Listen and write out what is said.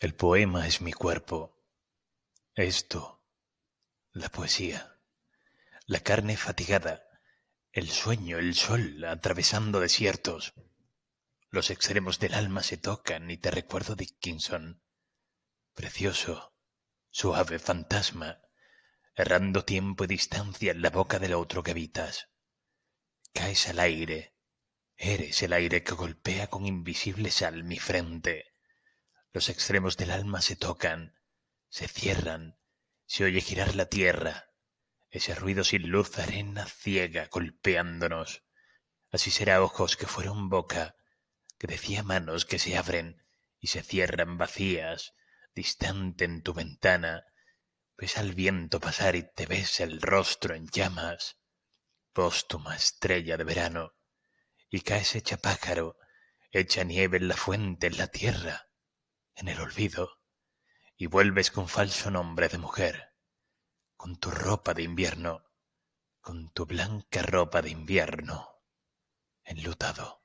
El poema es mi cuerpo. Esto, la poesía, la carne fatigada, el sueño, el sol atravesando desiertos. Los extremos del alma se tocan y te recuerdo Dickinson. Precioso, suave fantasma, errando tiempo y distancia en la boca del otro que habitas. Caes al aire. Eres el aire que golpea con invisible sal mi frente. Los extremos del alma se tocan, se cierran, se oye girar la tierra. Ese ruido sin luz, arena ciega, golpeándonos. Así será ojos que fueron boca, que decía manos que se abren y se cierran vacías, distante en tu ventana. Ves al viento pasar y te ves el rostro en llamas. Póstuma estrella de verano. Y caes hecha pájaro, hecha nieve en la fuente, en la tierra en el olvido y vuelves con falso nombre de mujer, con tu ropa de invierno, con tu blanca ropa de invierno, enlutado.